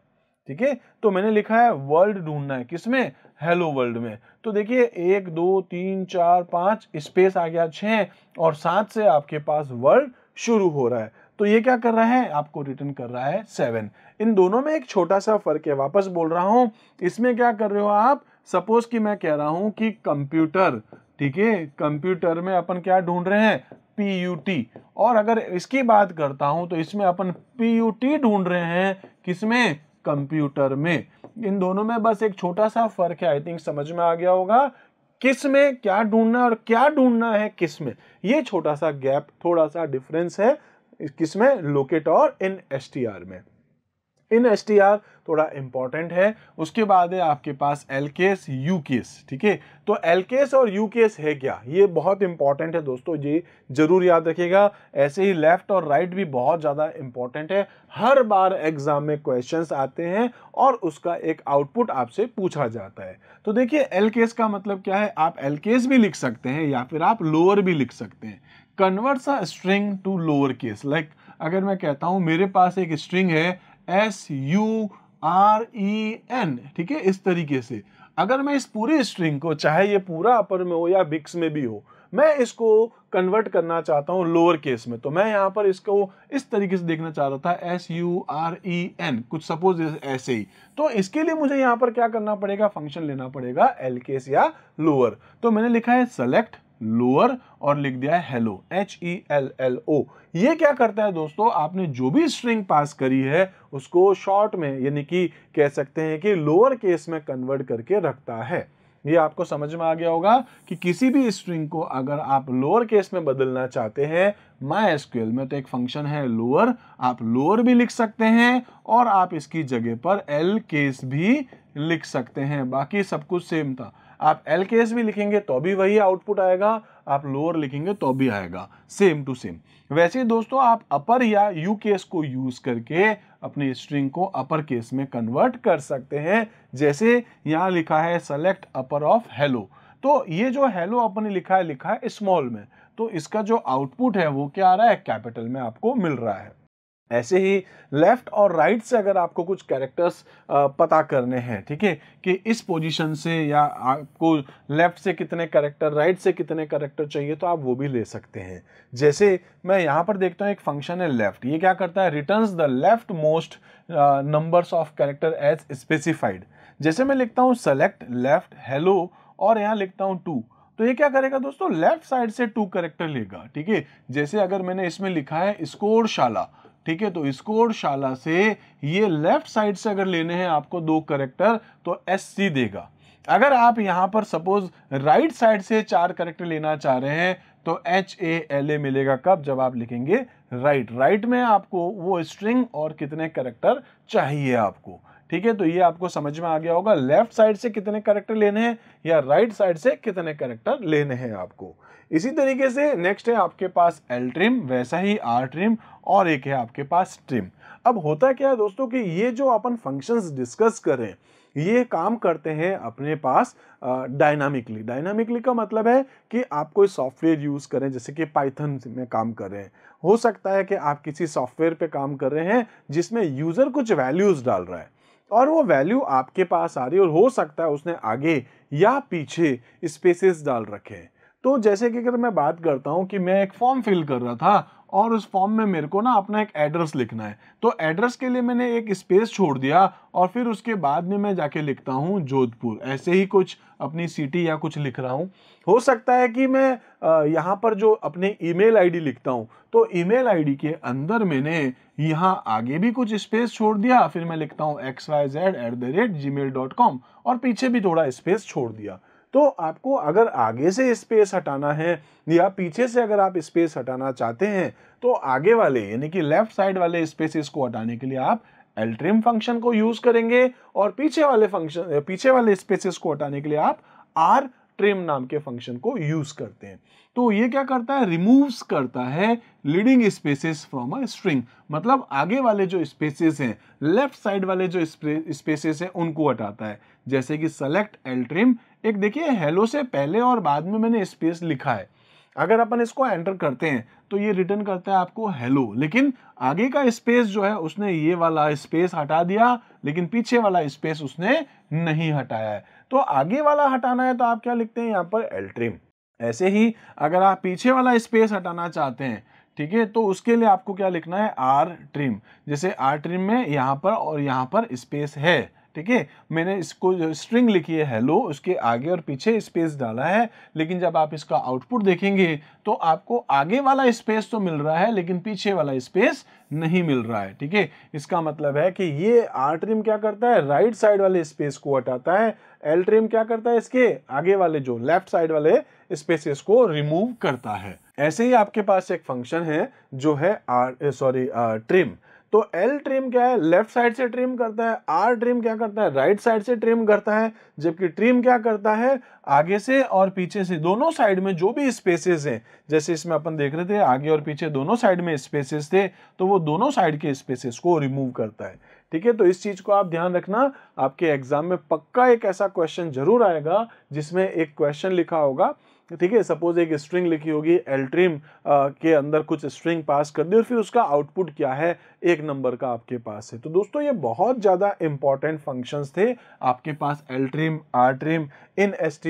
ठीक है तो मैंने लिखा है वर्ल्ड ढूंढना है किसमें हेलो वर्ल्ड में तो देखिए एक दो तीन चार पाँच स्पेस आ गया छः और सात से आपके पास वर्ल्ड शुरू हो रहा है तो ये क्या कर रहा है आपको रिटर्न कर रहा है सेवन इन दोनों में एक छोटा सा फर्क है वापस बोल रहा हूं इसमें क्या कर रहे हो आप सपोज कि मैं कह रहा हूं कि कंप्यूटर ठीक है कंप्यूटर में अपन क्या ढूंढ रहे हैं पी यू टी और अगर इसकी बात करता हूं तो इसमें अपन पी यू टी ढूंढ रहे हैं किसमें कंप्यूटर में इन दोनों में बस एक छोटा सा फर्क है आई थिंक समझ में आ गया होगा किस में क्या ढूंढना और क्या ढूंढना है किस में ये छोटा सा गैप थोड़ा सा डिफरेंस है किस में लोकेट और इन एस में इन एस थोड़ा इंपॉर्टेंट है उसके बाद है आपके पास एल केस यू केस ठीक है तो एल केस और यू केस है क्या ये बहुत इंपॉर्टेंट है दोस्तों ये जरूर याद रखिएगा ऐसे ही लेफ्ट और राइट right भी बहुत ज़्यादा इंपॉर्टेंट है हर बार एग्जाम में क्वेश्चंस आते हैं और उसका एक आउटपुट आपसे पूछा जाता है तो देखिए एल केस का मतलब क्या है आप एल केस भी लिख सकते हैं या फिर आप लोअर भी लिख सकते हैं converts a string to lower case like अगर मैं कहता हूँ मेरे पास एक स्ट्रिंग है S U R E N ठीक है इस तरीके से अगर मैं इस पूरी स्ट्रिंग को चाहे ये पूरा अपर में हो या बिक्स में भी हो मैं इसको कन्वर्ट करना चाहता हूँ लोअर केस में तो मैं यहाँ पर इसको इस तरीके से देखना चाह रहा था S U R E N कुछ सपोज ऐसे ही तो इसके लिए मुझे यहाँ पर क्या करना पड़ेगा फंक्शन लेना पड़ेगा एल केस या लोअर तो मैंने लिखा है सेलेक्ट लोअर और लिख दिया है hello H E L L O ये क्या करता है दोस्तों आपने जो भी स्ट्रिंग पास करी है उसको शॉर्ट में यानी कि कह सकते हैं कि लोअर केस में कन्वर्ट करके रखता है ये आपको समझ में आ गया होगा कि किसी भी स्ट्रिंग को अगर आप लोअर केस में बदलना चाहते हैं माई एसक्यूएल में तो एक फंक्शन है लोअर आप लोअर भी लिख सकते हैं और आप इसकी जगह पर एल केस भी लिख सकते हैं बाकी सब कुछ सेम था आप एल के एस भी लिखेंगे तो भी वही आउटपुट आएगा आप लोअर लिखेंगे तो भी आएगा सेम टू सेम वैसे ही दोस्तों आप अपर या यू केस को यूज करके अपने स्ट्रिंग को अपर केस में कन्वर्ट कर सकते हैं जैसे यहाँ लिखा है सेलेक्ट अपर ऑफ हेलो तो ये जो हेलो आपने लिखा है लिखा है स्मॉल में तो इसका जो आउटपुट है वो क्या आ रहा है कैपिटल में आपको मिल रहा है ऐसे ही लेफ़्ट और राइट right से अगर आपको कुछ कैरेक्टर्स पता करने हैं ठीक है कि इस पोजीशन से या आपको लेफ़्ट से कितने कैरेक्टर राइट right से कितने कैरेक्टर चाहिए तो आप वो भी ले सकते हैं जैसे मैं यहाँ पर देखता हूँ एक फंक्शन है लेफ़्ट ये क्या करता है returns the left most numbers of character as specified जैसे मैं लिखता हूँ सेलेक्ट लेफ़्ट हेलो और यहाँ लिखता हूँ टू तो ये क्या करेगा दोस्तों लेफ्ट साइड से टू करेक्टर लेगा ठीक है जैसे अगर मैंने इसमें लिखा है स्कोर शाला ठीक है तो स्कोर शाला से ये लेफ्ट साइड से अगर लेने हैं आपको दो करेक्टर तो एस सी देगा अगर आप यहां पर सपोज राइट साइड से चार करेक्टर लेना चाह रहे हैं तो एच ए एल ए मिलेगा कब जब आप लिखेंगे राइट right. राइट right में आपको वो स्ट्रिंग और कितने करेक्टर चाहिए आपको ठीक है तो ये आपको समझ में आ गया होगा लेफ्ट साइड से कितने करेक्टर लेने हैं या राइट साइड से कितने करेक्टर लेने हैं आपको इसी तरीके से नेक्स्ट है आपके पास एल ट्रिम वैसा ही आर ट्रिम और एक है आपके पास ट्रिम अब होता क्या है दोस्तों कि ये जो अपन फंक्शंस डिस्कस करें ये काम करते हैं अपने पास डायनामिकली डायनामिकली का मतलब है कि आप कोई सॉफ्टवेयर यूज़ करें जैसे कि पाइथन में काम कर रहे हैं हो सकता है कि आप किसी सॉफ्टवेयर पे काम कर रहे हैं जिसमें यूज़र कुछ वैल्यूज़ डाल रहा है और वो वैल्यू आपके पास आ रही है और हो सकता है उसने आगे या पीछे स्पेसेस डाल रखे हैं तो जैसे कि अगर मैं बात करता हूँ कि मैं एक फॉर्म फिल कर रहा था और उस फॉर्म में मेरे को ना अपना एक एड्रेस लिखना है तो एड्रेस के लिए मैंने एक स्पेस छोड़ दिया और फिर उसके बाद में मैं जाके लिखता हूँ जोधपुर ऐसे ही कुछ अपनी सिटी या कुछ लिख रहा हूँ हो सकता है कि मैं यहाँ पर जो अपने ईमेल आईडी लिखता हूँ तो ईमेल आईडी के अंदर मैंने यहाँ आगे भी कुछ स्पेस छोड़ दिया फिर मैं लिखता हूँ X Y Z at the rate Gmail dot com और पीछे भी थोड़ा स्पेस छोड़ दिया तो आपको अगर आगे से स्पेस हटाना है या पीछे से अगर आप स्पेस हटाना चाहते हैं तो आगे वाले यानी कि लेफ्ट साइड वाले स्पेसिस को हटाने के लिए आप एल्ट्रिम फंक्शन को यूज करेंगे और पीछे वाले फंक्शन पीछे वाले स्पेसिस को हटाने के लिए आप आर ट्रिम नाम के फंक्शन को यूज करते हैं तो ये क्या करता है रिमूव्स करता है leading spaces from a string मतलब आगे वाले जो स्पेसेस हैं लेफ्ट साइड वाले जो स्पेसेस हैं उनको हटाता है जैसे कि सेलेक्ट एल्ट्रिम एक देखिए हेलो से पहले और बाद में मैंने स्पेस लिखा है अगर अपन इसको एंटर करते हैं तो ये रिटर्न करता है आपको हेलो लेकिन आगे का स्पेस जो है उसने ये वाला स्पेस हटा दिया लेकिन पीछे वाला स्पेस उसने नहीं हटाया है तो आगे वाला हटाना है तो आप क्या लिखते हैं यहाँ पर एल्ट्रिम ऐसे ही अगर आप पीछे वाला स्पेस हटाना चाहते हैं ठीक है तो उसके लिए आपको क्या लिखना है आर ट्रिम जैसे आर ट्रिम में यहाँ पर और यहाँ पर स्पेस है ठीक है मैंने इसको स्ट्रिंग लिखी है हेलो उसके आगे और पीछे स्पेस डाला है लेकिन जब आप इसका आउटपुट देखेंगे तो आपको आगे वाला स्पेस तो मिल रहा है लेकिन पीछे वाला स्पेस नहीं मिल रहा है ठीक है इसका मतलब है कि ये आर ट्रिम क्या करता है राइट साइड वाले स्पेस को हटाता है एल ट्रिम क्या करता है इसके आगे वाले जो लेफ्ट साइड वाले स्पेसेस को रिमूव करता है ऐसे ही आपके पास एक फंक्शन है जो है आर सॉरी ट्रिम तो एल ट्रिम क्या है लेफ्ट साइड से ट्रिम करता है आर ट्रिम क्या करता है राइट साइड से ट्रिम करता है जबकि ट्रिम क्या करता है आगे से और पीछे से दोनों साइड में जो भी स्पेसेस हैं जैसे इसमें अपन देख रहे थे आगे और पीछे दोनों साइड में स्पेसेस थे तो वो दोनों साइड के स्पेसेस को रिमूव करता है ठीक है तो इस चीज़ को आप ध्यान रखना आपके एग्जाम में पक्का एक ऐसा क्वेश्चन जरूर आएगा जिसमें एक क्वेश्चन लिखा होगा ठीक है सपोज एक स्ट्रिंग लिखी होगी एल्ट्रीम के अंदर कुछ स्ट्रिंग पास कर दी और फिर उसका आउटपुट क्या है एक नंबर का आपके पास है तो दोस्तों ये बहुत ज़्यादा इंपॉर्टेंट फंक्शंस थे आपके पास एल्ट्रीम आर्ट्रीम इन एस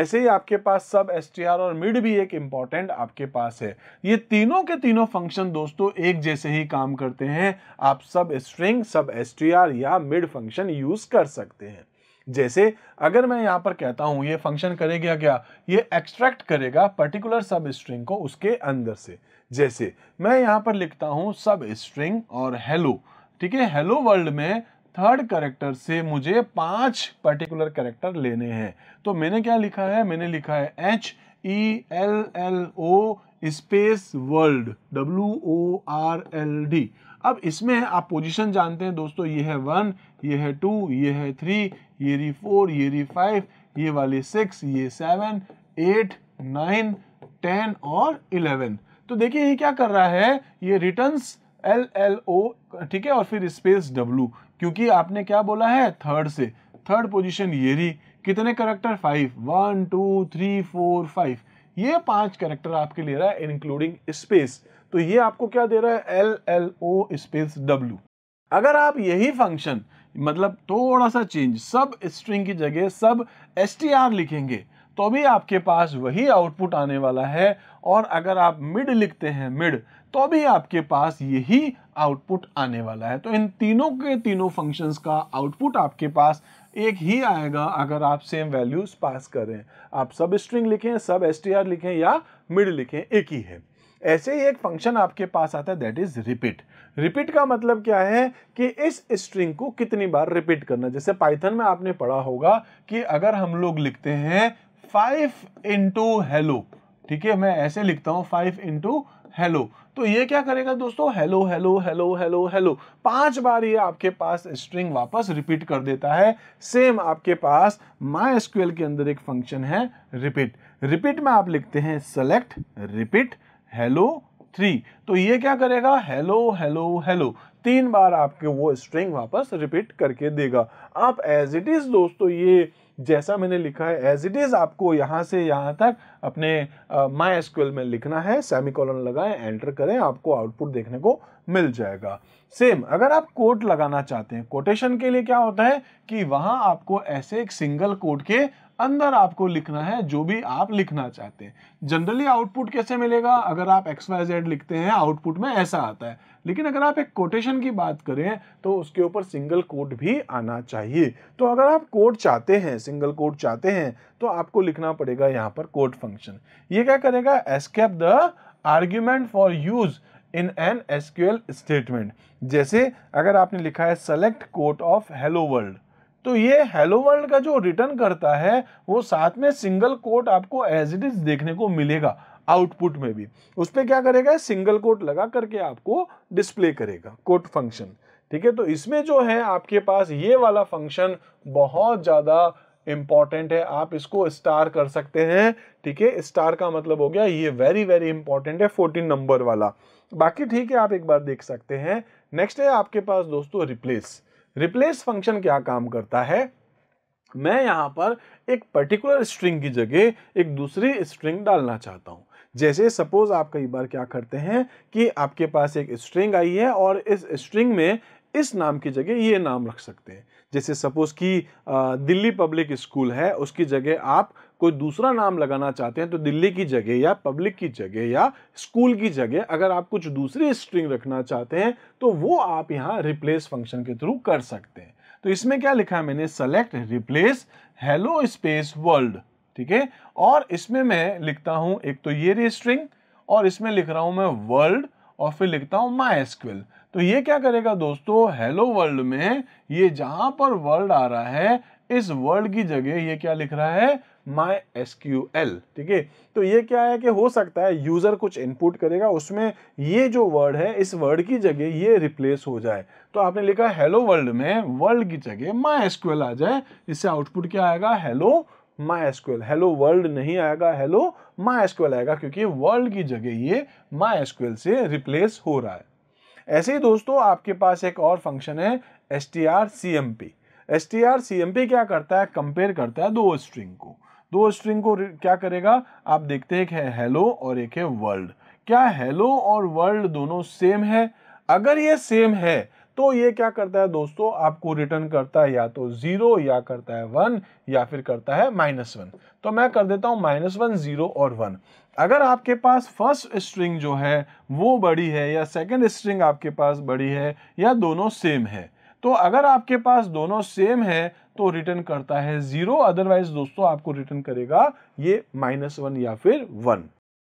ऐसे ही आपके पास सब एस और मिड भी एक इम्पॉर्टेंट आपके पास है ये तीनों के तीनों फंक्शन दोस्तों एक जैसे ही काम करते हैं आप सब स्ट्रिंग सब एस या मिड फंक्शन यूज़ कर सकते हैं जैसे अगर मैं यहाँ पर कहता हूँ ये फंक्शन करेगा क्या ये एक्सट्रैक्ट करेगा पर्टिकुलर सब स्ट्रिंग को उसके अंदर से जैसे मैं यहाँ पर लिखता हूँ सब स्ट्रिंग और हेलो ठीक है हेलो वर्ल्ड में थर्ड करेक्टर से मुझे पांच पर्टिकुलर करेक्टर लेने हैं तो मैंने क्या लिखा है मैंने लिखा है H E L L O space world W O R L D अब इसमें आप पोजीशन जानते हैं दोस्तों ये है वन ये है टू ये है थ्री ये री फोर ये री फाइव ये वाली सिक्स ये सेवन एट नाइन टेन और इलेवन तो देखिए ये क्या कर रहा है ये रिटर्न्स एल एल ओ ठीक है और फिर स्पेस डब्लू क्योंकि आपने क्या बोला है थर्ड से थर्ड पोजिशन ये री कितने character five one two three four five ये पांच करेक्टर आपके ले रहा है इंक्लूडिंग स्पेस तो ये आपको क्या दे रहा है L L O space W अगर आप यही फंक्शन मतलब थोड़ा सा चेंज सब स्ट्रिंग की जगह सब एस टी आर लिखेंगे तो भी आपके पास वही आउटपुट आने वाला है और अगर आप मिड लिखते हैं मिड तो भी आपके पास यही आउटपुट आने वाला है तो इन तीनों के तीनों फंक्शंस का आउटपुट आपके पास एक ही आएगा अगर आप सेम वैल्यूज पास करें आप सब स्ट्रिंग लिखें सब एस लिखें या मिड लिखें एक ही है ऐसे ही एक फंक्शन आपके पास आता है दैट इज रिपीट रिपीट का मतलब क्या है कि इस स्ट्रिंग को कितनी बार रिपीट करना जैसे पाइथन में आपने पढ़ा होगा कि अगर हम लोग लिखते हैं फाइव इंटू हेलो ठीक है मैं ऐसे लिखता हूँ फाइव इंटू हेलो तो ये क्या करेगा दोस्तों hello hello hello hello hello पांच बार ये आपके पास स्ट्रिंग वापस रिपीट कर देता है सेम आपके पास माई एसक्यूएल के अंदर एक फंक्शन है रिपीट रिपीट में आप लिखते हैं सेलेक्ट रिपीट हेलो थ्री तो ये क्या करेगा हेलो हेलो हेलो तीन बार आपके वो स्ट्रिंग वापस रिपीट करके देगा आप एज इट इज़ दोस्तों ये जैसा मैंने लिखा है एज इट इज़ आपको यहाँ से यहाँ तक अपने माई uh, एस में लिखना है सेमी कॉलन लगाएं एंटर करें आपको आउटपुट देखने को मिल जाएगा सेम अगर आप कोट लगाना चाहते हैं कोटेशन के लिए क्या होता है कि वहाँ आपको ऐसे एक सिंगल कोट के अंदर आपको लिखना है जो भी आप लिखना चाहते हैं जनरली आउटपुट कैसे मिलेगा अगर आप एक्स वाई जेड लिखते हैं आउटपुट में ऐसा आता है लेकिन अगर आप एक कोटेशन की बात करें तो उसके ऊपर सिंगल कोट भी आना चाहिए तो अगर आप कोट चाहते हैं सिंगल कोट चाहते हैं तो आपको लिखना पड़ेगा यहाँ पर कोट फंक्शन ये क्या करेगा escape the argument for use in an SQL statement जैसे अगर आपने लिखा है select quote of hello world तो ये हेलो वर्ल्ड का जो रिटर्न करता है वो साथ में सिंगल कोट आपको एज इट इज देखने को मिलेगा आउटपुट में भी उस पर क्या करेगा सिंगल कोट लगा करके आपको डिस्प्ले करेगा कोट फंक्शन ठीक है तो इसमें जो है आपके पास ये वाला फंक्शन बहुत ज़्यादा इम्पॉर्टेंट है आप इसको स्टार कर सकते हैं ठीक है स्टार का मतलब हो गया ये वेरी वेरी इंपॉर्टेंट है फोर्टीन नंबर वाला बाकी ठीक है आप एक बार देख सकते हैं नेक्स्ट है आपके पास दोस्तों रिप्लेस रिप्लेस फंक्शन क्या काम करता है मैं यहाँ पर एक पर्टिकुलर स्ट्रिंग की जगह एक दूसरी स्ट्रिंग डालना चाहता हूँ जैसे सपोज आप कई बार क्या करते हैं कि आपके पास एक स्ट्रिंग आई है और इस स्ट्रिंग में इस नाम की जगह ये नाम रख सकते हैं जैसे सपोज कि दिल्ली पब्लिक स्कूल है उसकी जगह आप कोई दूसरा नाम लगाना चाहते हैं तो दिल्ली की जगह या पब्लिक की जगह या स्कूल की जगह अगर आप कुछ दूसरी स्ट्रिंग रखना चाहते हैं तो वो आप यहाँ रिप्लेस फंक्शन के थ्रू कर सकते हैं तो इसमें क्या लिखा है मैंने select replace hello space world ठीक है और इसमें मैं लिखता हूँ एक तो ये रे स्ट्रिंग और इसमें लिख रहा हूँ मैं वर्ल्ड और फिर लिखता हूँ माई एस्क्विल तो ये क्या करेगा दोस्तों हेलो वर्ल्ड में ये जहाँ पर वर्ल्ड आ रहा है इस वर्ल्ड की जगह ये क्या लिख रहा है माई एस क्यू एल ठीक है तो ये क्या है कि हो सकता है यूज़र कुछ इनपुट करेगा उसमें ये जो वर्ड है इस वर्ड की जगह ये रिप्लेस हो जाए तो आपने लिखा हेलो वर्ल्ड में वर्ल्ड की जगह माई एस क्यू एल आ जाए इससे आउटपुट क्या आएगा hello my L hello world नहीं आएगा हेलो माई एल आएगा क्योंकि वर्ल्ड की जगह ये माई एल से रिप्लेस हो रहा है ऐसे ही दोस्तों आपके पास एक और फंक्शन है S T R C M P S T R C M P क्या करता है कंपेयर करता है दो स्ट्रिंग को दो स्ट्रिंग को क्या करेगा आप देखते हैं एक है हेलो और एक है वर्ल्ड क्या हेलो और वर्ल्ड दोनों सेम है अगर ये सेम है तो ये क्या करता है दोस्तों आपको रिटर्न करता है या तो जीरो या करता है वन या फिर करता है माइनस वन तो मैं कर देता हूं माइनस वन जीरो और वन अगर आपके पास फर्स्ट स्ट्रिंग जो है वो बड़ी है या सेकंड स्ट्रिंग आपके पास बड़ी है या दोनों सेम है तो अगर आपके पास दोनों सेम है तो रिटर्न करता है जीरो अदरवाइज दोस्तों आपको रिटर्न करेगा ये माइनस वन या फिर वन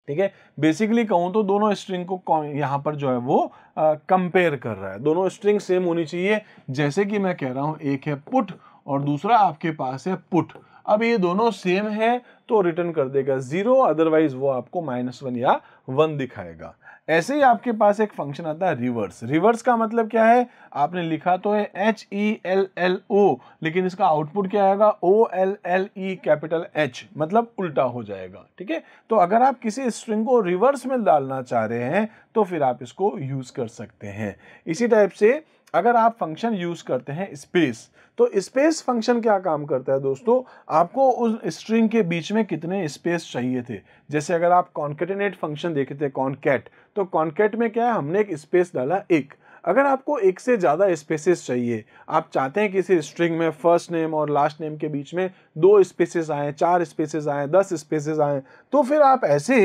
ठीक है बेसिकली कहूं तो दोनों स्ट्रिंग को यहां पर जो है वो कंपेयर कर रहा है दोनों स्ट्रिंग सेम होनी चाहिए जैसे कि मैं कह रहा हूं एक है पुट और दूसरा आपके पास है पुट अब ये दोनों सेम है तो रिटर्न कर देगा जीरो अदरवाइज वो आपको माइनस वन या वन दिखाएगा ऐसे ही आपके पास एक फंक्शन आता है रिवर्स रिवर्स का मतलब क्या है आपने लिखा तो है H E L L O लेकिन इसका आउटपुट क्या आएगा O L L E capital H मतलब उल्टा हो जाएगा ठीक है तो अगर आप किसी स्ट्रिंग को रिवर्स में डालना चाह रहे हैं तो फिर आप इसको यूज़ कर सकते हैं इसी टाइप से अगर आप फंक्शन यूज करते हैं स्पेस तो स्पेस फंक्शन क्या काम करता है दोस्तों आपको उस स्ट्रिंग के बीच में कितने स्पेस चाहिए थे जैसे अगर आप कॉन्केटिनेट फंक्शन देखे थे कॉन्केट तो कॉन्केट में क्या है हमने एक स्पेस डाला एक अगर आपको एक से ज़्यादा स्पेसेस चाहिए आप चाहते हैं किसी स्ट्रिंग में फर्स्ट नेम और लास्ट नेम के बीच में दो स्पेसेस आएँ चार स्पेसेस आएँ दस स्पेसेस आएँ तो फिर आप ऐसे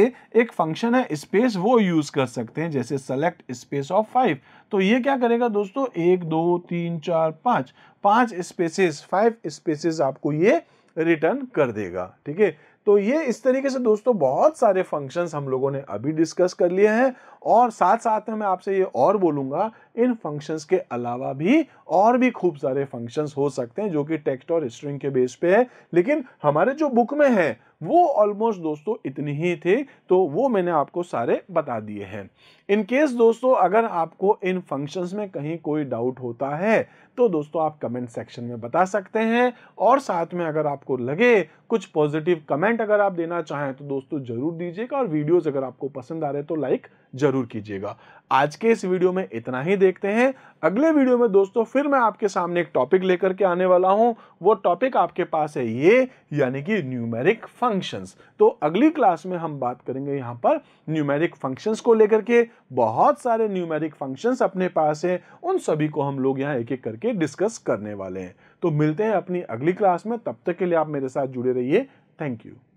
एक फंक्शन है स्पेस वो यूज़ कर सकते हैं जैसे सेलेक्ट स्पेस ऑफ फाइव तो ये क्या करेगा दोस्तों एक दो तीन चार पाँच पाँच स्पेसिस फाइव स्पेसिस आपको ये रिटर्न कर देगा ठीक है तो ये इस तरीके से दोस्तों बहुत सारे फंक्शंस हम लोगों ने अभी डिस्कस कर लिए हैं और साथ साथ में मैं आपसे ये और बोलूँगा इन फंक्शंस के अलावा भी और भी खूब सारे फंक्शंस हो सकते हैं जो कि टेक्स्ट और स्ट्रिंग के बेस पे है लेकिन हमारे जो बुक में है वो ऑलमोस्ट दोस्तों इतनी ही थे तो वो मैंने आपको सारे बता दिए हैं इन केस दोस्तों अगर आपको इन फंक्शंस में कहीं कोई डाउट होता है तो दोस्तों आप कमेंट सेक्शन में बता सकते हैं और साथ में अगर आपको लगे कुछ पॉजिटिव कमेंट अगर आप देना चाहें तो दोस्तों ज़रूर दीजिएगा और वीडियोज़ अगर आपको पसंद आ रहे तो लाइक जरूर कीजिएगा आज के इस वीडियो में इतना ही देखते हैं अगले वीडियो में दोस्तों फिर मैं आपके सामने एक टॉपिक लेकर के आने वाला हूं वो टॉपिक आपके पास है ये यानी कि न्यूमेरिक फंक्शंस तो अगली क्लास में हम बात करेंगे यहाँ पर न्यूमेरिक फंक्शंस को लेकर के बहुत सारे न्यूमेरिक फंक्शंस अपने पास है उन सभी को हम लोग यहाँ एक एक करके डिस्कस करने वाले हैं तो मिलते हैं अपनी अगली क्लास में तब तक के लिए आप मेरे साथ जुड़े रहिए थैंक यू